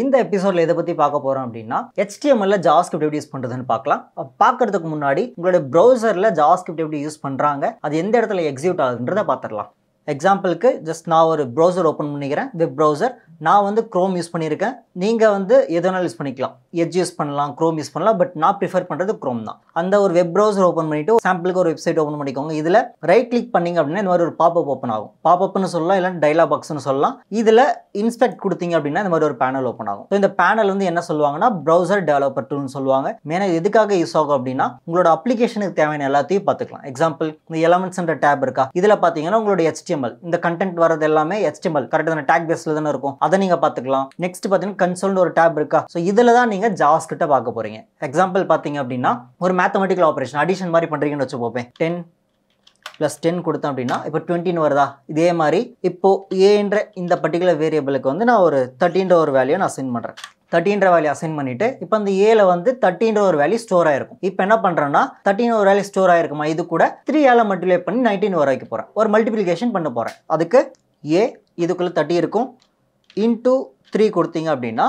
இந்த எபிசோட்ல இதை பற்றி பார்க்க போறோம் அப்படின்னா ஹெச்டிஎம்எல்ல ஜாஸ்கிரிப்ட் எப்படி யூஸ் பண்ணுறதுன்னு பார்க்கலாம் பார்க்குறதுக்கு முன்னாடி உங்களோட ப்ரௌசரில் ஜாஸ்கிரிப்ட் எப்படி யூஸ் பண்ணுறாங்க அது எந்த இடத்துல எக்ஸிக்யூட் ஆகுதுன்றதை பார்த்துடலாம் எக்ஸாம்பிளுக்கு ஜஸ்ட் நான் ஒரு ப்ரௌசர் ஓப்பன் பண்ணிக்கிறேன் வெப் ப்ரௌசர் நான் வந்து க்ரோம் யூஸ் பண்ணியிருக்கேன் நீங்கள் வந்து எதனால் யூஸ் பண்ணிக்கலாம் எஜ் யூஸ் பண்ணலாம் க்ரோம் யூஸ் பண்ணலாம் பட் நான் ப்ரிஃபர் பண்ணுறது க்ரோம் தான் அந்த ஒரு வெப் ப்ரௌசர் ஓப்பன் பண்ணிவிட்டு சாம்பிளுக்கு ஒரு வெப்சைட் ஓப்பன் பண்ணிக்கோங்க இதில் ரைட் கிளிக் பண்ணிங்க அப்படின்னா இந்த மாதிரி ஒரு பாப்பப் ஓப்பன் ஆகும் பாப்பப்னு சொல்லலாம் இல்லை டைலாக் பாக்ஸ்னு சொல்லலாம் இதில் இன்ஸ்பெக்ட் கொடுத்தீங்க அப்படின்னா இந்த மாதிரி ஒரு பேனல் ஓப்பன் ஆகும் ஸோ இந்த பேனல் வந்து என்ன சொல்லுவாங்கன்னா ப்ரௌசர் டெவலப்பர் டூல்னு சொல்லுவாங்க மேலே எதுக்காக யூஸ் ஆகும் அப்படின்னா உங்களோட அப்ளிகேஷனுக்கு தேவையான எல்லாத்தையும் பார்த்துக்கலாம் எக்ஸாம்பிள் இந்த எலமெண்ட்ஸ்ன்ற டேப் இருக்கா இதில் பார்த்தீங்கன்னா உங்களோட எச்டி ஹெச்டிஎம்எல் இந்த கண்டென்ட் வர்றது எல்லாமே ஹெச்டிஎம்எல் கரெக்டாக தானே டேக் பேஸில் தானே இருக்கும் அதை நீங்க பார்த்துக்கலாம் நெக்ஸ்ட் பாத்தீங்கன்னா கன்சோல்னு ஒரு டேப் இருக்கா ஸோ இதுல தான் நீங்க ஜாஸ்கிட்ட பார்க்க போறீங்க எக்ஸாம்பிள் பார்த்தீங்க அப்படின்னா ஒரு மேத்தமெட்டிக்கல் ஆபரேஷன் அடிஷன் மாதிரி பண்றீங்கன்னு வச்சு பார்ப்பேன் டென் ப்ளஸ் டென் கொடுத்தோம் அப்படின்னா இப்போ டுவெண்ட்டின்னு வருதா இதே மாதிரி இப்போ ஏன்ற இந்த பர்டிகுலர் வேரியபிளுக்கு வந்து நான் ஒரு தேர்ட்டின்ற ஒரு வேல்யூ நான் சென்ட் பண்றேன் தேர்ட்டின்ற வேல்யூ அசைன் பண்ணிட்டு இப்போ அந்த ஏல வந்து தேர்ட்டின்ற ஒரு வேல்யூ ஸ்டோர் ஆயிருக்கும் இப்போ என்ன பண்ணுறேன்னா தேர்ட்டின் ஒரு வேல்யூ ஸ்டோர் ஆயிருக்குமா இது கூட த்ரீ ஏல மல்டிப்ளை பண்ணி நைன்டீன் வர வைக்க போகிறேன் ஒரு மல்டிபிளிகேஷன் பண்ண போகிறேன் அதுக்கு ஏ இதுக்குள்ளே தேர்ட்டி இருக்கும் இன்டூ த்ரீ கொடுத்தீங்க அப்படின்னா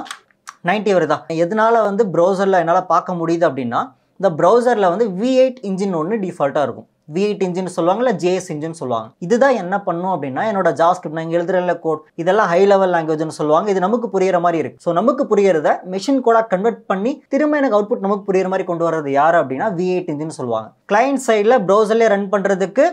நைன்ட்டி வருதா எதனால் வந்து ப்ரௌசரில் என்னால் பார்க்க முடியுது அப்படின்னா இந்த ப்ரௌசரில் வந்து வி எயிட் இன்ஜின் ஒன்று டிஃபால்ட்டாக இருக்கும் V8 engine சொல்லுவாங்க இல்லை ஜேஎஸ் இன்ஜின் சொல்லுவாங்க இதுதான் என்ன பண்ணும் அப்படின்னா என்னோட ஜாஸ்கிரிப்ட் நான் எழுதுகிற கோட் இதெல்லாம் ஹை லெவல் லாங்குவேஜ்னு சொல்லுவாங்க இது நமக்கு புரியற மாதிரி இருக்கு ஸோ நமக்கு புரியறத மிஷின் கூட கன்வெர்ட் பண்ணி திரும்ப எனக்கு அவுட்புட் நமக்கு புரியற மாதிரி கொண்டு வர்றது யார் அப்படின்னா V8 எயிட் சொல்லுவாங்க கிளைண்ட் சைடில் ப்ரௌசர்லேயே ரன் பண்ணுறதுக்கு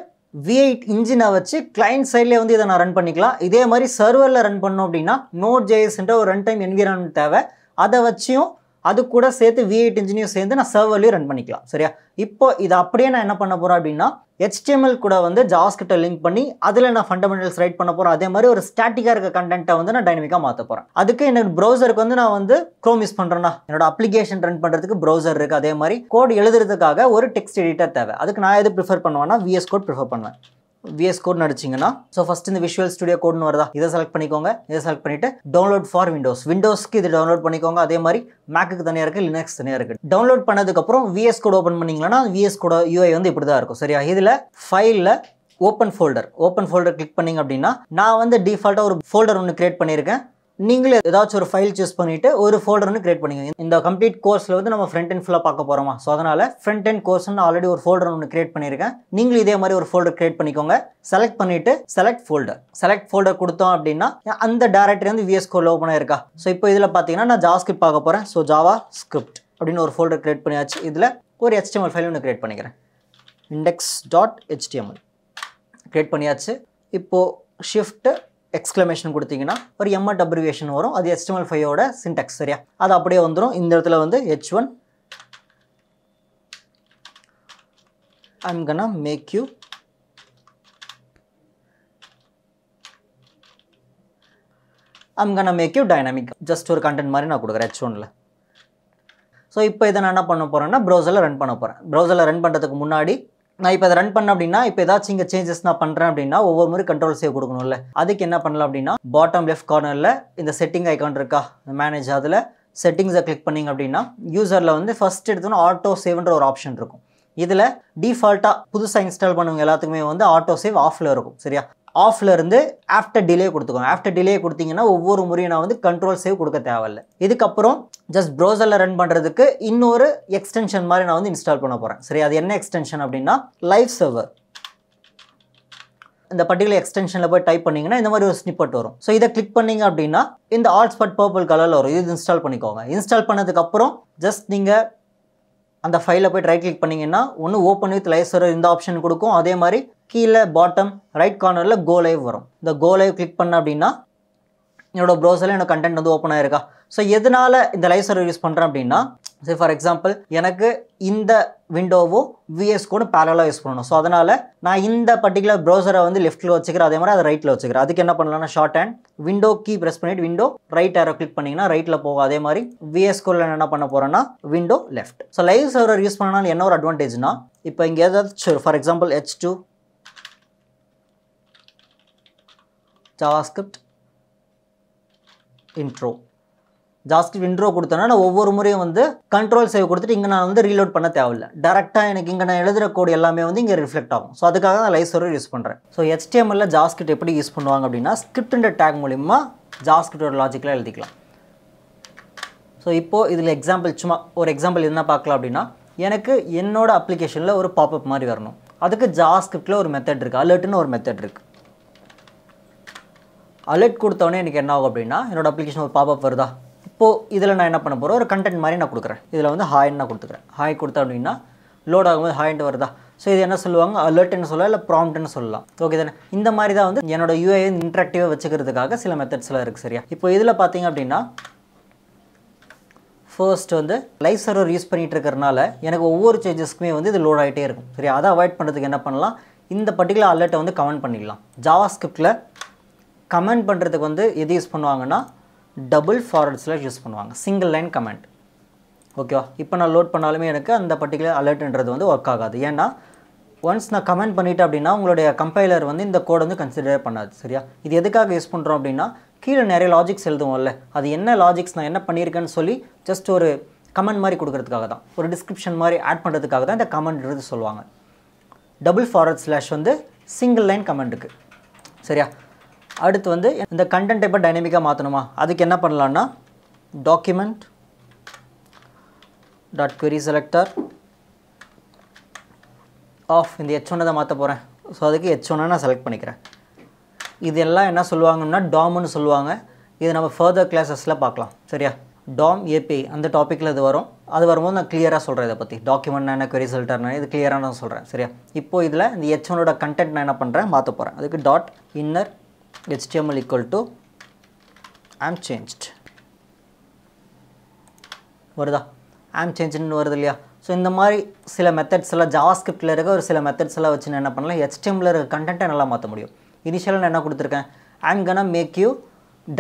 V8 இன்ஜினை வச்சு கிளைண்ட் சைட்லேயே வந்து இதை நான் ரன் பண்ணிக்கலாம் இதே மாதிரி சர்வரில் ரன் பண்ணோம் அப்படின்னா நோட் ஜேஎஸ்ன்ற ஒரு ரன் டைம் என்விரான்மெண்ட் தேவை அதை வச்சும் அது கூட சேர்த்து வி எயிட் இன்ஜினியும் சேர்ந்து நான் சர்வர்லையும் ரன் பண்ணிக்கலாம் சரியா இப்போ இது அப்படியே நான் என்ன பண்ண போகிறேன் அப்படின்னா ஹெச்டிஎம்எல் கூட வந்து ஜாஸ்கிட்ட லிங்க் பண்ணி அதில் நான் ஃபண்டமெண்டல்ஸ் ரைட் பண்ண போகிறேன் அதே மாதிரி ஒரு ஸ்டாட்டிக்காக இருக்க கண்டென்ட்டை வந்து நான் டைனமிக்காக மாற்ற போகிறேன் அதுக்கு என்னோட ப்ரௌசருக்கு வந்து நான் வந்து க்ரோம் யூஸ் பண்ணுறேன்னா என்னோட அப்ளிகேஷன் ரன் பண்ணுறதுக்கு ப்ரௌசர் இருக்குது அதே மாதிரி கோட் எழுதுறதுக்காக ஒரு டெக்ஸ்ட் எடிட்டர் தேவை அதுக்கு நான் எது ப்ரிஃபர் பண்ணுவேன்னா விஎஸ் கோட் ப்ரிஃபர் பண்ணுவேன் விஎஸ் கோட் நடிச்சிங்கன்னா ஸோ ஃபஸ்ட் இந்த விஷுவல் ஸ்டுடியோ கோட்னு வருதா இதை செலக்ட் பண்ணிக்கோங்க இதை செலக்ட் பண்ணிவிட்டு டவுன்லோட் ஃபார் விண்டோஸ் விண்டோஸ்க்கு இது டவுன்லோட் பண்ணிக்கோங்க அதே மாதிரி மேக்குக்கு தனியாக இருக்குது லினக்ஸ் தனியாக இருக்குது டவுன்லோட் பண்ணதுக்கப்புறம் விஎஸ் கோட் ஓப்பன் பண்ணிங்கன்னா விஎஸ் கோட யூஐ வந்து இப்படி தான் இருக்கும் சரியா இதில் ஃபைலில் open folder open folder click பண்ணிங்க அப்படின்னா நான் வந்து டிஃபால்ட்டாக ஒரு ஃபோல்டர் ஒன்று கிரியேட் பண்ணியிருக்கேன் நீங்களே ஏதாச்சும் ஒரு ஃபைல் சூஸ் பண்ணிவிட்டு ஒரு ஃபோல்டர்னு கிரியேட் பண்ணிக்கோங்க இந்த கம்ப்ளீட் கோர்ஸில் வந்து நம்ம ஃப்ரண்ட் அண்ட் ஃபுல்லாக பார்க்க போகிறோமா ஸோ அதனால் ஃப்ரண்ட் அண்ட் கோர்ஸ்னு ஆல்ரெடி ஒரு ஃபோல்டர் ஒன்று கிரியேட் பண்ணியிருக்கேன் நீங்களும் இதே மாதிரி ஒரு ஃபோல்டர் கிரியேட் பண்ணிக்கோங்க செலக்ட் பண்ணிவிட்டு செலக்ட் ஃபோல்டர் செலக்ட் ஃபோல்டர் கொடுத்தோம் அப்படின்னா அந்த டேரக்டரி வந்து விஎஸ் கோடில் ஓப்பனாக இருக்கா ஸோ இப்போ இதில் பார்த்தீங்கன்னா நான் ஜாவா ஸ்கிரிப்ட் பார்க்க போகிறேன் ஸோ ஜாவா ஸ்கிரிப்ட் அப்படின்னு ஒரு ஃபோல்டர் கிரியேட் பண்ணியாச்சு இதில் ஒரு ஹெச்டிஎம்எல் ஃபைல் ஒன்று கிரியேட் பண்ணிக்கிறேன் இண்டெக்ஸ் டாட் ஹெச்டிஎம்எல் கிரியேட் பண்ணியாச்சு இப்போது ஷிஃப்ட்டு எக்ஸ்க்ளமேஷன் கொடுத்தீங்கன்னா ஒரு எம்எட் அப்ரிவேஷன் வரும் அது எஸ்டிமல் ஃபைவோட சின்டெக்ஸ் சரியா அது அப்படியே வந்துடும் இந்த இடத்துல வந்து H one I'm gonna make you I'm gonna make you dynamic just ஒரு கண்டென்ட் மாதிரி நான் கொடுக்குறேன் ஹெச் ஒனில் ஸோ இப்போ இதை நான் என்ன பண்ண போகிறேன்னா ப்ரௌசரில் ரன் பண்ண போகிறேன் ப்ரௌசரில் ரன் பண்ணுறதுக்கு முன்னாடி நான் இப்போ அதை ரன் பண்ண அப்படின்னா இப்போ ஏதாச்சும் இங்கே சேஞ்சஸ் நான் பண்ணுறேன் அப்படின்னா ஒவ்வொரு முறை கண்ட்ரோல் சேவ் கொடுக்கணும்ல அதுக்கு என்ன பண்ணலாம் அப்படின்னா பாட்டம் லெஃப்ட் கார்னரில் இந்த செட்டிங் ஐக்கான் இருக்கா மேனேஜ் அதில் செட்டிங்ஸை கிளிக் பண்ணிங்க அப்படின்னா யூசரில் வந்து ஃபஸ்ட் எடுத்தோன்னா ஆட்டோ சேவ்ன்ற ஒரு ஆப்ஷன் இருக்கும் இதில் டிஃபால்ட்டாக புதுசாக இன்ஸ்டால் பண்ணுவங்க எல்லாத்துக்குமே வந்து ஆட்டோ சேவ் ஆஃபில் இருக்கும் சரியா ஆஃப்லேருந்து ஆஃப்டர் டிலே கொடுத்துக்கோங்க ஆஃப்டர் டிலே கொடுத்தீங்கன்னா ஒவ்வொரு முறையும் நான் வந்து கண்ட்ரோல் சேவ் கொடுக்க தேவையில்ல இதுக்கப்புறம் ஜஸ்ட் ப்ரௌசரில் ரன் பண்ணுறதுக்கு இன்னொரு எக்ஸ்டென்ஷன் மாதிரி நான் வந்து இன்ஸ்டால் பண்ண போகிறேன் சரி அது என்ன எக்ஸ்டென்ஷன் அப்படின்னா லைவ் சர்வர் இந்த பர்டிகுலர் எக்ஸ்டென்ஷனில் போய் டைப் பண்ணிங்கன்னா இந்த மாதிரி ஒரு ஸ்னிப்பட் வரும் ஸோ இதை கிளிக் பண்ணிங்க அப்படின்னா இந்த ஆல்ஸ்பட் பர்பிள் கலரில் வரும் இது இன்ஸ்டால் பண்ணிக்கோங்க இன்ஸ்டால் பண்ணதுக்கப்புறம் ஜஸ்ட் நீங்கள் அந்த ஃபைலை போய் ரைட் கிளிக் பண்ணிங்கன்னா ஒன்று ஓப்பன் வித் லைசர் இந்த ஆப்ஷன் கொடுக்கும் அதே மாதிரி கீழே பாட்டம் ரைட் கார்னரில் கோ லைவ் வரும் இந்த கோ லைவ் கிளிக் பண்ண அப்படின்னா என்னோடய ப்ரௌசரில் என்னோடய கண்டென்ட் வந்து ஓப்பன் ஆயிருக்கா ஸோ எதனால் இந்த லைசர் யூஸ் பண்ணுறேன் அப்படின்னா சரி ஃபார் எக்ஸாம்பிள் எனக்கு இந்த விண்டோவும் விஎஸ் பேரலாக யூஸ் பண்ணணும் ஸோ அதனால் நான் இந்த பர்டிகுலர் ப்ரௌசரை வந்து லெஃப்ட்டில் வச்சுக்கிறேன் அதே மாதிரி அதை ரைட்டில் வச்சுக்கிறேன் அதுக்கு என்ன பண்ணலான்னா short hand window key press பண்ணிவிட்டு விண்டோ ரைட் ஏரோ கிளிக் பண்ணிங்கன்னா ரைட்டில் போகும் அதே மாதிரி விஎஸ் கூட என்ன பண்ண போகிறேன்னா window left so live server use பண்ணனால என்ன ஒரு அட்வான்டேஜ்னா இப்போ இங்கே ஏதாச்சும் for example H two JavaScript intro ஜாஸ்தி விண்ட்ரோ கொடுத்தோன்னா நான் ஒவ்வொரு முறையும் வந்து கண்ட்ரோல் சேவ் கொடுத்துட்டு இங்கே நான் வந்து ரீலோட் பண்ண தேவையில்லை டேரெக்டாக எனக்கு இங்கே நான் எழுதுகிற கோடு எல்லாமே வந்து இங்கே ரிஃப்ளெக்ட் ஆகும் ஸோ அதுக்காக நான் லைஃப் சர்வர் யூஸ் பண்ணுறேன் ஸோ எச்டிஎம்எல்ல ஜாஸ்கிட் எப்படி யூஸ் பண்ணுவாங்க அப்படின்னா ஸ்கிரிப்ட்ன்ற டேக் மூலிமா ஒரு லாஜிக்கில் எழுதிக்கலாம் ஸோ இப்போது இதில் எக்ஸாம்பிள் சும்மா ஒரு எக்ஸாம்பிள் என்ன பார்க்கலாம் அப்படின்னா எனக்கு என்னோடய அப்ளிகேஷனில் ஒரு பாப்பப் மாதிரி வரணும் அதுக்கு ஜாஸ்கிரிப்டில் ஒரு மெத்தட் இருக்குது அலர்ட்னு ஒரு மெத்தட் இருக்குது அலர்ட் கொடுத்தோடனே எனக்கு என்ன ஆகும் அப்படின்னா என்னோடய அப்ளிகேஷன் ஒரு பாப்பப் வருதா இப்போது இதில் நான் என்ன பண்ண போகிறேன் ஒரு கண்டென்ட் மாதிரி நான் கொடுக்குறேன் இதில் வந்து ஹாய்ன்னு நான் கொடுத்துக்கிறேன் ஹாய் கொடுத்தேன் அப்படின்னா லோட் ஆகும்போது ஹாயின்ட்டு வருதா ஸோ இது என்ன சொல்லுவாங்க அலர்ட்னு சொல்லலாம் இல்லை ப்ராம்ப்ட்னு சொல்லலாம் ஓகே தானே இந்த மாதிரி தான் வந்து என்னோட யூஏ இன்ட்ராக்டிவாக வச்சுக்கிறதுக்காக சில மெத்தட்ஸ்லாம் இருக்குது சரியா இப்போ இதில் பார்த்தீங்க அப்படின்னா ஃபர்ஸ்ட் வந்து லைஃப் சர்வர் யூஸ் பண்ணிகிட்டு இருக்கிறனால எனக்கு ஒவ்வொரு சேஞ்சஸ்க்குமே வந்து இது லோட் ஆகிட்டே இருக்கும் சரி அதை அவாய்ட் பண்ணுறதுக்கு என்ன பண்ணலாம் இந்த பர்டிகுலர் அலர்ட்டை வந்து கமெண்ட் பண்ணிடலாம் ஜாவா ஸ்கிரிப்டில் கமெண்ட் பண்ணுறதுக்கு வந்து எது யூஸ் பண்ணுவாங்கன்னா டபுள் ஃபார்வர்ட்ஸில் யூஸ் பண்ணுவாங்க சிங்கிள் லைன் கமெண்ட் ஓகேவா இப்போ நான் லோட் பண்ணாலுமே எனக்கு அந்த பர்டிகுலர் அலர்ட்ன்றது வந்து ஒர்க் ஆகாது ஏன்னா ஒன்ஸ் நான் கமெண்ட் பண்ணிவிட்டேன் அப்படின்னா உங்களுடைய கம்பைலர் வந்து இந்த கோடை வந்து கன்சிடர் பண்ணாது சரியா இது எதுக்காக யூஸ் பண்ணுறோம் அப்படின்னா கீழே நிறைய லாஜிக்ஸ் எழுதுவோம்ல அது என்ன லாஜிக்ஸ் நான் என்ன பண்ணியிருக்கேன்னு சொல்லி ஜஸ்ட் ஒரு கமெண்ட் மாதிரி கொடுக்கறதுக்காக தான் ஒரு டிஸ்கிரிப்ஷன் மாதிரி ஆட் பண்ணுறதுக்காக தான் இந்த கமெண்ட்ன்றது சொல்லுவாங்க டபுள் ஃபார்வர்ட் ஸ்லாஷ் வந்து சிங்கிள் லைன் கமெண்ட்டுக்கு சரியா அடுத்து வந்து இந்த கண்டென்ட் டைப்பை டைனமிக்காக மாற்றணுமா அதுக்கு என்ன பண்ணலான்னா document dot query selector of இந்த ஹெச் ஒன்று தான் மாற்ற போகிறேன் ஸோ அதுக்கு ஹெச் ஒன்னை நான் செலக்ட் பண்ணிக்கிறேன் இது எல்லாம் என்ன சொல்லுவாங்கன்னா டாம்னு சொல்லுவாங்க இது நம்ம ஃபர்தர் கிளாஸஸில் பார்க்கலாம் சரியா டாம் ஏபிஐ அந்த டாப்பிக்கில் இது வரும் அது வரும்போது நான் கிளியராக சொல்கிறேன் இதை பற்றி டாக்குமெண்ட் என்ன கொரி சொல்லிட்டாருன்னு இது கிளியராக நான் சொல்கிறேன் சரியா இப்போ இதில் இந்த ஹெச் ஒன்னோட கண்டென்ட் நான் என்ன பண்ணுறேன் மாற்ற போகிறேன் அதுக்கு dot inner html equal to am changed வருதா ஆம் சேஞ்சுன்னு வருது இல்லையா ஸோ இந்த மாதிரி சில மெத்தட்ஸ் எல்லாம் ஜாவாஸ்கிரிப்டில் இருக்க ஒரு சில மெத்தட்ஸ் எல்லாம் வச்சு என்ன பண்ணலாம் ஹெச்டிஎம்மில் இருக்க கண்டென்ட்டை நல்லா மாற்ற முடியும் இனிஷியலாக நான் என்ன கொடுத்துருக்கேன் ஐம் கனா மேக் யூ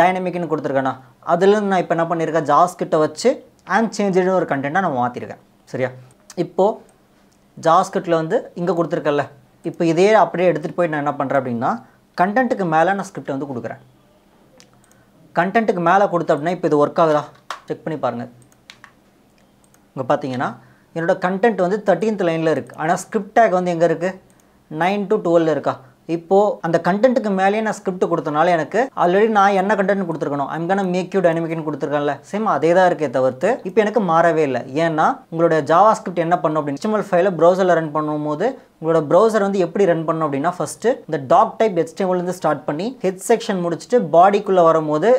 டைனமிக்னு கொடுத்துருக்கேண்ணா அதில் நான் இப்போ என்ன பண்ணியிருக்கேன் ஜாஸ்கிரிப்டை வச்சு ஆம் சேஞ்சுன்னு ஒரு கண்டென்ட்டாக நான் மாற்றிருக்கேன் சரியா இப்போது ஜாஸ்கிரிப்டில் வந்து இங்கே கொடுத்துருக்கல இப்போ இதே அப்படியே எடுத்துகிட்டு போய் நான் என்ன பண்ணுறேன் அப்படின்னா கண்டென்ட்டுக்கு மேலே நான் ஸ்கிரிப்டை வந்து கொடுக்குறேன் கண்டென்ட்டுக்கு மேலே கொடுத்த அப்படின்னா இப்போ இது ஒர்க் ஆகுதா செக் பண்ணி பாருங்கள் இங்கே பார்த்தீங்கன்னா என்னோடய கண்டென்ட் வந்து தேர்ட்டீன்த் லைனில் இருக்குது ஆனால் ஸ்கிரிப்டாக வந்து எங்கே இருக்குது நைன் டு டுவெல்லில் இருக்கா இப்போது அந்த கண்டென்ட்டுக்கு மேலேயே நான் ஸ்கிரிப்ட் கொடுத்தனால எனக்கு ஆல்ரெடி நான் என்ன கண்டென்ட் கொடுத்துருக்கணும் ஐம் கன மேக் யூ டைனமிக்னு கொடுத்துருக்கல சேம் அதே தான் இருக்கே தவிர்த்து இப்போ எனக்கு மாறவே இல்லை ஏன்னா உங்களோட ஜாவா ஸ்கிரிப்ட் என்ன பண்ணும் அப்படின்னு ஹெச்எம்எல் ஃபைல ப்ரௌசரில் ரன் பண்ணும்போது உங்களோட ப்ரௌசர் வந்து எப்படி ரன் பண்ணும் அப்படின்னா ஃபஸ்ட்டு இந்த டாக் டைப் ஹெச்டிஎம்எல்லேருந்து ஸ்டார்ட் பண்ணி ஹெட் செக்ஷன் முடிச்சுட்டு பாடிக்குள்ளே வரும்போது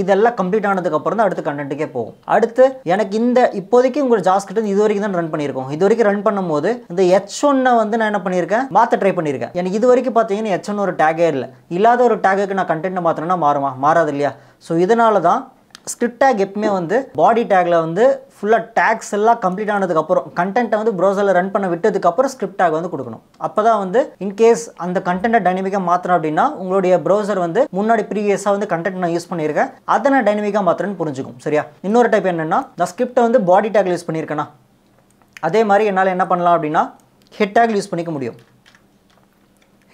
இதெல்லாம் கம்ப்ளீட் ஆனதுக்கப்புறம் தான் அடுத்து கண்டென்ட்டுக்கே போகும் அடுத்து எனக்கு இந்த இப்போதைக்கு உங்களோட ஜாஸ்கிட்ட இது வரைக்கும் தான் ரன் பண்ணியிருக்கோம் இது வரைக்கும் ரன் பண்ணும்போது இந்த எச் ஒன்னை வந்து நான் என்ன பண்ணியிருக்கேன் மாற்ற ட்ரை பண்ணியிருக்கேன் எனக்கு இது வரைக்கும் பார்த்தீங்கன்னா எச் ஒன் ஒரு டேகே இல்லை இல்லாத ஒரு டேகுக்கு நான் கண்டென்ட் மாற்றினா மாறுமா மாறாது இல்லையா ஸோ இதனால தான் ஸ்கிரிப்ட் டேக் எப்பவுமே வந்து பாடி டேக்ல வந்து ஃபுல்லாக டேக்ஸ் எல்லாம் கம்ப்ளீட் ஆனதுக்கப்புறம் கண்டென்ட்டை வந்து ப்ரௌசரில் ரன் பண்ண விட்டதுக்கப்புறம் ஸ்கிரிப்ட் டேக் வந்து கொடுக்கணும் அப்போ தான் வந்து இன்கேஸ் அந்த கண்டென்ட்டை டைனமிக்காக மாற்றணும் அப்படின்னா உங்களுடைய ப்ரௌசர் வந்து முன்னாடி ப்ரீவியஸாக வந்து கண்டென்ட் நான் யூஸ் பண்ணியிருக்கேன் அதை நான் டைனமிக்காக மாற்றுறேன்னு புரிஞ்சுக்கும் சரியா இன்னொரு டைப் என்னென்னா நான் ஸ்கிரிப்டை வந்து பாடி டேக் யூஸ் பண்ணியிருக்கேனா அதே மாதிரி என்னால் என்ன பண்ணலாம் அப்படின்னா ஹெட் டேக் யூஸ் பண்ணிக்க முடியும்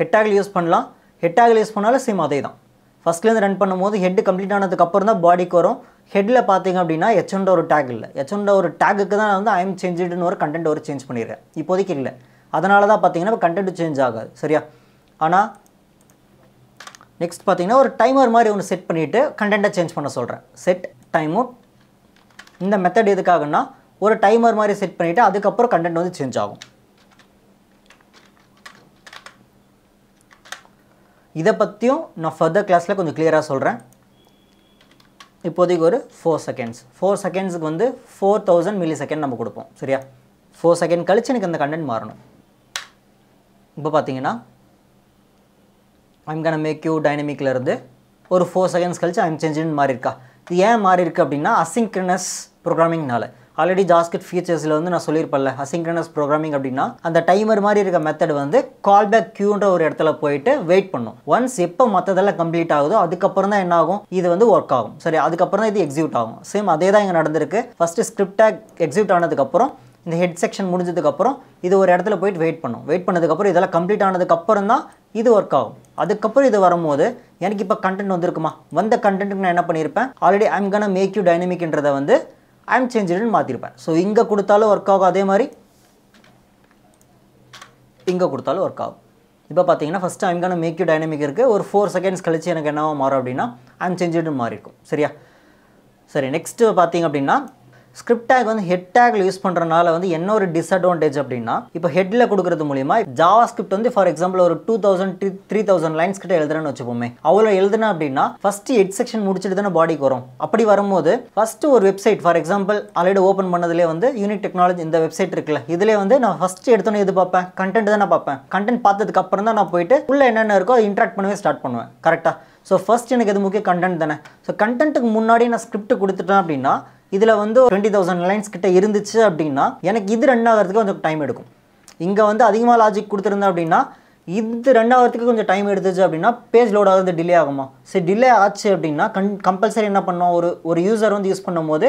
ஹெட் டேக் யூஸ் பண்ணலாம் ஹெட் டேக் யூஸ் பண்ணாலும் சேம் அதே தான் ஃபஸ்ட்லேருந்து ரன் பண்ணும்போது ஹெட் கம்ப்ளீட் ஆனதுக்கப்புறம் தான் பாடிக்கு வரும் ஹெட்டில் பார்த்தீங்க அப்படின்னா எச்சோண்ட ஒரு டேக் இல்லை எச்சோண்ட ஒரு டேக்குக்கு தான் வந்து ஐஎம் சேஞ்சுடுன்னு ஒரு கண்டென்ட் ஒரு சேஞ்ச் பண்ணிடுறேன் இப்போதைக்கு இல்லை அதனால தான் பார்த்தீங்கன்னா இப்போ கண்டென்ட் சேஞ்ச் ஆகாது சரியா ஆனால் நெக்ஸ்ட் பார்த்தீங்கன்னா ஒரு டைமர் மாதிரி ஒன்று செட் பண்ணிவிட்டு கண்டென்ட்டை சேஞ்ச் பண்ண சொல்கிறேன் செட் டைம் அவுட் இந்த மெத்தட் எதுக்காகனா ஒரு டைமர் மாதிரி செட் பண்ணிவிட்டு அதுக்கப்புறம் கண்டென்ட் வந்து சேஞ்ச் ஆகும் இதை பற்றியும் நான் ஃபர்தர் கிளாஸில் கொஞ்சம் கிளியராக சொல்கிறேன் இப்போதைக்கு ஒரு ஃபோர் செகண்ட்ஸ் ஃபோர் செகண்ட்ஸுக்கு வந்து ஃபோர் தௌசண்ட் மில்லி செகண்ட் நம்ம கொடுப்போம் சரியா ஃபோர் செகண்ட் கழிச்சு எனக்கு அந்த கண்டென்ட் மாறணும் இப்போ பார்த்தீங்கன்னா ஐம் கன மேக்யூ டைனமிக்கில் இருந்து ஒரு ஃபோர் செகண்ட்ஸ் கழிச்சு ஐம் சேஞ்சுன்னு மாறியிருக்கா இது ஏன் மாறியிருக்கு அப்படின்னா அசிங்க்ரனஸ் ப்ரோக்ராமிங்னால ஆல்ரெடி ஜாஸ்கட் ஃபீச்சர்ஸில் வந்து நான் சொல்லியிருப்பேன்ல அசிங்கனஸ் ப்ரோக்ராமிங் அப்படின்னா அந்த டைமர் மாதிரி இருக்க மெத்தட் வந்து கால் பேக் கியூன்ற ஒரு இடத்துல போயிட்டு வெயிட் பண்ணும் ஒன்ஸ் எப்போ மற்றதெல்லாம் கம்ப்ளீட் ஆகுதோ அதுக்கப்புறம் தான் என்ன ஆகும் இது வந்து ஒர்க் ஆகும் சரி அதுக்கப்புறம் தான் இது எக்ஸிக்யூட் ஆகும் சேம் அதே தான் இங்கே நடந்திருக்கு ஃபஸ்ட்டு ஸ்கிரிப்ட் டேக் எக்ஸிக்யூட் ஆனதுக்கப்புறம் இந்த ஹெட் செக்ஷன் முடிஞ்சதுக்கப்புறம் இது ஒரு இடத்துல போயிட்டு வெயிட் பண்ணும் வெயிட் பண்ணதுக்கப்புறம் இதெல்லாம் கம்ப்ளீட் ஆனதுக்கப்புறம் தான் இது ஒர்க் ஆகும் அதுக்கப்புறம் இது வரும்போது எனக்கு இப்போ கண்டென்ட் வந்திருக்குமா வந்த கண்டென்ட்டுக்கு நான் என்ன பண்ணியிருப்பேன் already I'm gonna make you டைனமிக்ன்றதை வந்து ஐம் சேஞ்சடுன்னு மாற்றிருப்பேன் ஸோ இங்கே கொடுத்தாலும் ஒர்க் ஆகும் அதே மாதிரி இங்கே கொடுத்தாலும் ஒர்க் ஆகும் இப்போ பார்த்தீங்கன்னா first I'm gonna make you you dynamic இருக்குது ஒரு ஃபோர் செகண்ட்ஸ் கழித்து எனக்கு என்னவோ மாறும் அப்படின்னா ஐம் சேஞ்சடுன்னு மாறிருக்கும் சரியா சரி நெக்ஸ்ட்டு பார்த்தீங்க அப்படின்னா ஸ்கிரிப்ட் டேக் வந்து ஹெட் டேக்ல யூஸ் பண்ணுறனால வந்து என்ன ஒரு டிஸ்அட்வான்டேஜ் அப்படின்னா இப்போ ஹெட்டில் கொடுக்குறது மூலிமா ஜாவா ஸ்கிரிப்ட் வந்து ஃபார் எக்ஸாம்பிள் ஒரு two thousand three three thousand lines கிட்ட எழுதுறேன்னு வச்சுப்போமே அவ்வளோ எழுதுனா அப்படின்னா ஃபஸ்ட்டு ஹெட் செக்ஷன் முடிச்சுட்டு தானே பாடிக்கு வரும் அப்படி வரும்போது ஃபஸ்ட்டு ஒரு website for example already open பண்ணதுலேயே வந்து யூனிக் டெக்னாலஜி இந்த வெப்சைட் இருக்குல்ல இதுலேயே வந்து நான் ஃபஸ்ட்டு எடுத்தோன்னு இது பார்ப்பேன் கண்டென்ட் தானே நான் பார்ப்பேன் கண்டென்ட் பார்த்ததுக்கு அப்புறம் தான் நான் போயிட்டு உள்ளே என்னென்ன இருக்கோ இன்ட்ராக்ட் பண்ணவே ஸ்டார்ட் பண்ணுவேன் கரெக்டாக ஸோ ஃபஸ்ட் எனக்கு எது முக்கிய கண்டென்ட் தானே ஸோ கண்டென்ட்டுக்கு முன்னாடி நான் ஸ்கிரிப்ட் கொடுத்துட்டேன் அப்படின்னா இதில் வந்து டுவெண்ட்டி தௌசண்ட் லைன்ஸ் கிட்ட இருந்துச்சு அப்படின்னா எனக்கு இது ரன் ஆகிறதுக்கு கொஞ்சம் டைம் எடுக்கும் இங்கே வந்து அதிகமாக லாஜிக் கொடுத்துருந்தேன் அப்படின்னா இது ரன் ஆகிறதுக்கு கொஞ்சம் டைம் எடுத்துச்சு அப்படின்னா பேஜ் லோட் ஆகிறது டிலே ஆகுமா சரி டிலே ஆச்சு அப்படின்னா கன் கம்பல்சரி என்ன பண்ணோம் ஒரு ஒரு யூசர் வந்து யூஸ் பண்ணும்போது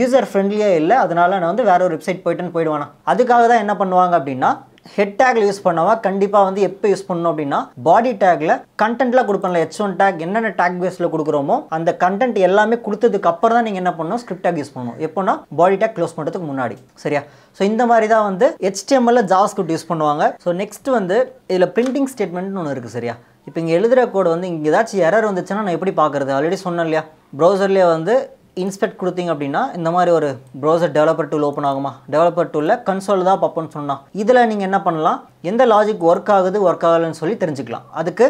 யூசர் ஃப்ரெண்ட்லியாக இல்லை அதனால் நான் வந்து வேறு ஒரு வெப்சைட் போயிட்டுன்னு போயிடுவானா அதுக்காக தான் என்ன பண்ணுவாங்க அப்படின்னா ஹெட் டேக்ல யூஸ் பண்ணவா கண்டிப்பாக வந்து எப்போ யூஸ் பண்ணணும் அப்படின்னா பாடி டேக்ல கண்டென்ட்லாம் கொடுப்போம்ல ஹெச் ஒன் டேக் என்னென்ன டேக் பேஸில் கொடுக்குறோமோ அந்த கண்டென்ட் எல்லாமே கொடுத்ததுக்கு அப்புறம் தான் நீங்கள் என்ன பண்ணணும் ஸ்கிரிப்ட் டேக் யூஸ் பண்ணணும் எப்போனா பாடி டேக் க்ளோஸ் பண்ணுறதுக்கு முன்னாடி சரியா ஸோ இந்த மாதிரி தான் வந்து ஹெச்டிஎம்எல்ல ஜாவ் ஸ்கிரிப்ட் யூஸ் பண்ணுவாங்க ஸோ நெக்ஸ்ட் வந்து இதில் பிரிண்டிங் ஸ்டேட்மெண்ட்னு ஒன்று இருக்குது சரியா இப்போ இங்கே எழுதுகிற கோடு வந்து இங்கே ஏதாச்சும் எரர் வந்துச்சுன்னா நான் எப்படி பார்க்குறது ஆல்ரெடி சொன்னேன் இல்லையா ப்ரௌசர்லேயே வந்து இன்ஸ்பெக்ட் கொடுத்தீங்க அப்படின்னா இந்த மாதிரி ஒரு ப்ரௌசர் டெவலப்பர் டூல் ஓப்பன் ஆகுமா டெவலப்பர் டூலில் கன்சோல் தான் பார்ப்போம்னு சொன்னால் இதில் நீங்கள் என்ன பண்ணலாம் எந்த லாஜிக் ஒர்க் ஆகுது ஒர்க் ஆகலைன்னு சொல்லி தெரிஞ்சுக்கலாம் அதுக்கு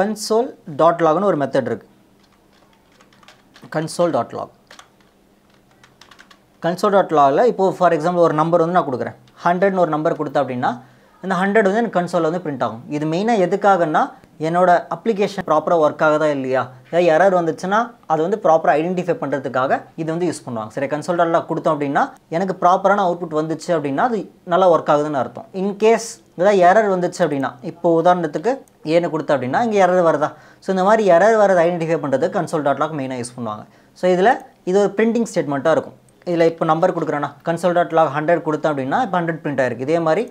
கன்சோல் டாட் லாக்னு ஒரு மெத்தட் இருக்குது console dot log console dot லாகில் இப்போது ஃபார் எக்ஸாம்பிள் ஒரு நம்பர் வந்து நான் கொடுக்குறேன் ஹண்ட்ரட்னு ஒரு நம்பர் கொடுத்தேன் அப்படின்னா இந்த ஹண்ட்ரட் வந்து எனக்கு கன்சோலில் வந்து பிரிண்ட் ஆகும் இது மெயினாக எதுக்காகன்னா என்னோட அப்ளிகேஷன் ப்ராப்பராக ஒர்க் ஆகுதா இல்லையா ஏதாவது எரர் வந்துச்சுன்னா அது வந்து ப்ராப்பராக ஐடென்டிஃபை பண்ணுறதுக்காக இது வந்து யூஸ் பண்ணுவாங்க சரி கன்சல்டெல்லாம் கொடுத்தோம் அப்படின்னா எனக்கு ப்ராப்பரான அவுட்புட் வந்துச்சு அப்படின்னா அது நல்லா ஒர்க் ஆகுதுன்னு அர்த்தம் இன்கேஸ் ஏதாவது எரர் வந்துச்சு அப்படின்னா இப்போ உதாரணத்துக்கு ஏன்னு கொடுத்தா அப்படின்னா இங்கே எரர் வரதா ஸோ இந்த மாதிரி எரர் வரது ஐடென்டிஃபை பண்ணுறதுக்கு கன்சோல் டாட் லாக் மெயினாக யூஸ் பண்ணுவாங்க ஸோ இதில் இது ஒரு பிரிண்டிங் ஸ்டேட்மெண்ட்டாக இருக்கும் இதில் இப்போ நம்பர் கொடுக்குறேன்னா கன்சோல் டாட் லாக் ஹண்ட்ரட் கொடுத்தேன் அப்படின்னா இப்போ ஹண்ட்ரட் பிரிண்ட் ஆயிருக்கு இதே மாதிரி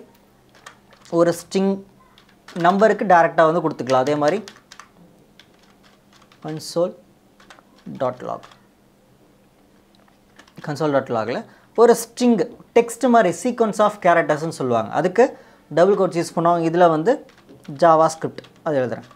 ஒரு ஸ்ட்ரிங் நம்பருக்கு டேரெக்டாக வந்து கொடுத்துக்கலாம் அதே மாதிரி console dot log console dot லாகில் ஒரு ஸ்ட்ரிங் டெக்ஸ்ட் மாதிரி சீக்வன்ஸ் ஆஃப் கேரக்டர்ஸ்ன்னு சொல்லுவாங்க அதுக்கு டபுள் கோட்ஸ் யூஸ் பண்ணுவாங்க இதில் வந்து ஜாவா ஸ்கிரிப்ட் அது எழுதுகிறேன்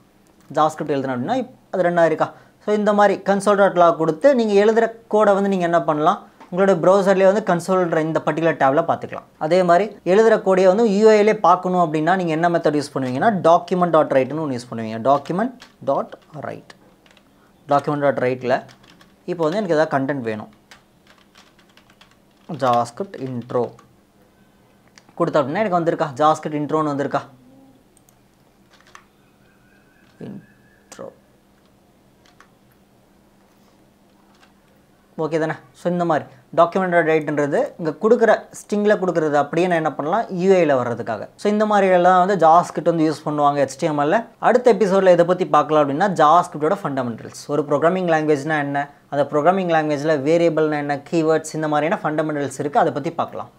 ஜாவா ஸ்கிரிப்ட் எழுதுறேன் அப்படின்னா அது ரெண்டாயிருக்கா இருக்கா ஸோ இந்த மாதிரி கன்சோல் டாட் லாக் கொடுத்து நீங்கள் எழுதுகிற கோடை வந்து நீங்கள் என்ன பண்ணலாம் உங்களோட ப்ரௌசர்லேயே வந்து கன்சோல்ற இந்த பர்டிகுலர் டேப்பில் பார்த்துக்கலாம் அதே மாதிரி எழுதுகிற கோடியை வந்து யூஏலே பார்க்கணும் அப்படின்னா நீங்கள் என்ன மெத்தட் யூஸ் பண்ணுவீங்கன்னா டாக்குமெண்ட் டாட் ரைட்னு ஒன்று யூஸ் பண்ணுவீங்க document dot write document dot ரைட்டில் இப்போ வந்து எனக்கு எதாவது கண்டென்ட் வேணும் ஜாஸ்கிரிப்ட் இன்ட்ரோ கொடுத்தா அப்படின்னா எனக்கு வந்திருக்கா ஜாஸ்கிரிப்ட் இன்ட்ரோன்னு வந்திருக்கா இன்ட்ரோ ஓகே தானே ஸோ இந்த மாதிரி டாக்குமெண்டட் ரைட்டுன்றது இங்கே கொடுக்குற ஸ்டிங்கில் கொடுக்குறது அப்படியே நான் என்ன பண்ணலாம் யூஐயில் வர்றதுக்காக ஸோ இந்த மாதிரியெல்லாம் வந்து ஜாஸ்கிரிப்ட் வந்து யூஸ் பண்ணுவாங்க ஹெச்டிஎம்எல்ல அடுத்த எபிசோடில் இதை பற்றி பார்க்கலாம் அப்படின்னா ஜாஸ்கிட்டோட ஃபண்டமெண்டல்ஸ் ஒரு ப்ரோக்ராமிங் லாங்குவேஜ்னால் என்ன அந்த ப்ரோக்ராமிங் லாங்குவேஜில் வேரியபிள்னா என்ன கீவேர்ட்ஸ் இந்த மாதிரியான ஃபண்டமெண்டல்ஸ் இருக்குது அதை பற்றி பார்க்கலாம்